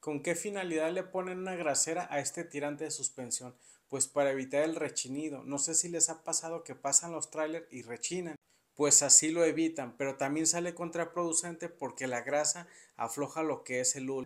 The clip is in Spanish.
¿Con qué finalidad le ponen una grasera a este tirante de suspensión? Pues para evitar el rechinido. No sé si les ha pasado que pasan los trailers y rechinan. Pues así lo evitan, pero también sale contraproducente porque la grasa afloja lo que es el hule.